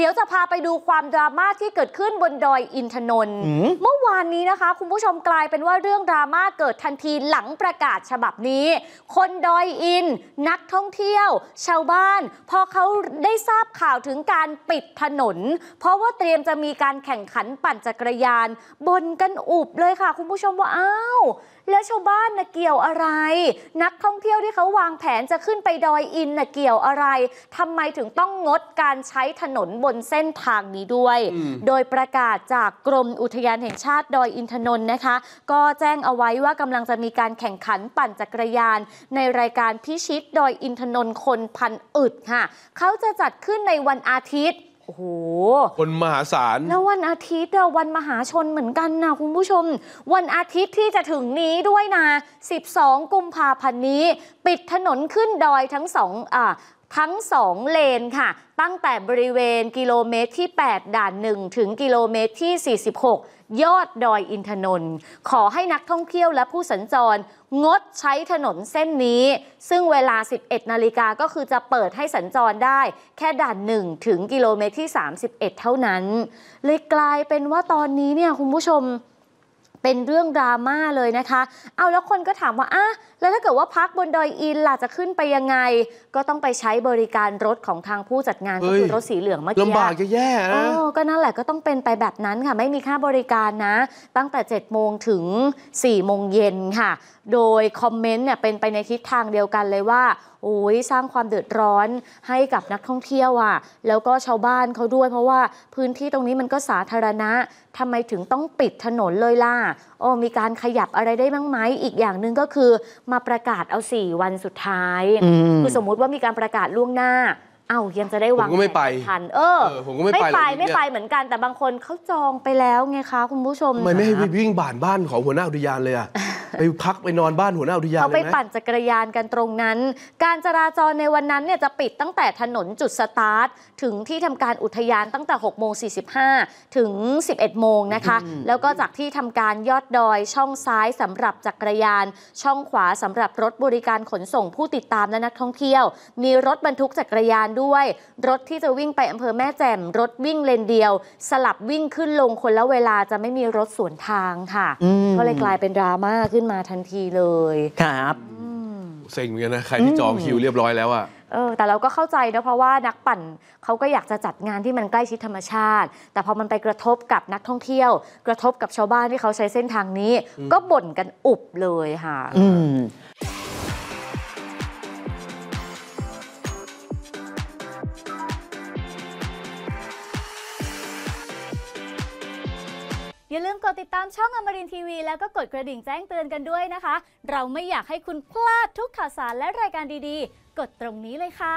เดี๋ยวจะพาไปดูความดราม่าที่เกิดขึ้นบนดอยอินทนนท์ เมื่อวานนี้นะคะ คุณผู้ชมกลายเป็นว่าเรื่องดราม่าเกิดทันทีหลังประกาศฉบับนี้ คนดอยอิน นักท่องเที่ยว ชาวบ้าน พอเขาได้ทราบข่าวถึงการปิดถนน เพราะว่าเตรียมจะมีการแข่งขันปั่นจักรยาน บนกันอุบเลยค่ะ คุณผู้ชมว่าอ้าวแล้วชาวบ้านนะเกี่ยวอะไร นักท่องเที่ยวที่เขาวางแผนจะขึ้นไปดอยอินนะเกี่ยวอะไรทำไมถึงต้องงดการใช้ถนนบนนเส้นทางนี้ด้วย โดยประกาศจากกรมอุทยานแห่งชาติดอยอินทนนท์นะคะ ก็แจ้งเอาไว้ว่ากำลังจะมีการแข่งขันปั่นจักรยาน ในรายการพิชิตดอยอินทนนท์คนพันอึดค่ะเขาจะจัดขึ้นในวันอาทิตย์ โอ้โห คนมหาศาลแล้ววันอาทิตย์วันมหาชนเหมือนกันนะคุณผู้ชม วันอาทิตย์ที่จะถึงนี้ด้วยนะ 12 กุมภาพันธ์นี้ ปิดถนนขึ้นดอยทั้งสองอ่าทั้ง 2เลนค่ะ ตั้งแต่บริเวณกิโลเมตรที่ 8 ด่าน 1 ถึงกิโลเมตรที่ 46 ยอดดอยอินทนนท์ขอให้นักท่องเที่ยวและผู้สัญจร งดใช้ถนนเส้นนี้ ซึ่งเวลา 11นาฬิกาก็คือจะเปิดให้สัญจรได้ แค่ด่าน 1 ถึงกิโลเมตรที่ 31 เท่านั้น เลยกลายเป็นว่าตอนนี้เนี่ยคุณผู้ชมเป็นเรื่องดราม่าเลยนะคะ เอาแล้วคนก็ถามว่าอ่ะแล้วถ้าเกิดว่าพักบนดอยอินล่ะ จะขึ้นไปยังไง ก็ต้องไปใช้บริการรถของทางผู้จัดงานก็คือรถสีเหลืองเมื่อกี้ลำบากจะแย่นะก็นั่นแหละก็ต้องเป็นไปแบบนั้นค่ะ ไม่มีค่าบริการนะ ตั้งแต่7จ็ดโมงถึง4ี่โมงเย็นค่ะ โดยคอมเมนต์เนี่ยเป็นไปในทิศทางเดียวกันเลยว่าโอ้ยสร้างความเดือดร้อนให้กับนักท่องเที่ยวอ่ะแล้วก็ชาวบ้านเขาด้วยเพราะว่าพื้นที่ตรงนี้มันก็สาธารณะ ทำไมถึงต้องปิดถนนเลยล่ะโอ้มีการขยับอะไรได้บ้างไหมอีกอย่างหนึ่งก็คือมาประกาศเอาสี่วันสุดท้าย คือสมมุติว่ามีการประกาศล่วงหน้า เอายังจะได้วางผนทันเออผมก็ไม่ไปไม่ไปไม่ไปเหมือนกันแต่บางคนเขาจองไปแล้ว ไงคะ คุณผู้ชม ไม่ไม่ให้วิ่งบานบ้านของหัวหน้าอุทยานเลยอะไปพักไปนอนบ้านหัวหน้าอุทยานเขาไปปั่นจักรยานกันตรงนั้น การจราจรในวันนั้นเนี่ยจะปิดตั้งแต่ถนนจุดสตาร์ทถึงที่ทำการอุทยานตั้งแต่6กโมงสีถึง11โมงนะคะ แล้วก็จากที่ทำการยอดดอยช่องซ้ายสำหรับจักรยาน ช่องขวาสำหรับรถบริการขนส่งผู้ติดตามและนักท่องเที่ยว มีรถบรรทุกจักรยานด้วย รถที่จะวิ่งไปอำเภอแม่แจ่มรถวิ่งเลนเดียว สลับวิ่งขึ้นลงคนละเวลาจะไม่มีรถสวนทางค่ะก็เลยกลายเป็นดราม่าขึ้นขึ้นมาทันทีเลยครับเซ็งเหมือนกันนะ ใครที่จองคิวเรียบร้อยแล้วอะเออ แต่เราก็เข้าใจนะ เพราะว่านักปั่นเขาก็อยากจะจัดงานที่มันใกล้ชิดธรรมชาติ แต่พอมันไปกระทบกับนักท่องเที่ยว กระทบกับชาวบ้านที่เขาใช้เส้นทางนี้ ก็บ่นกันอุบเลยค่ะ อืมอย่าลืมกดติดตามช่องอมรินทีวี แล้วก็กดกระดิ่งแจ้งเตือนกันด้วยนะคะ เราไม่อยากให้คุณพลาดทุกข่าวสารและรายการดีๆ กดตรงนี้เลยค่ะ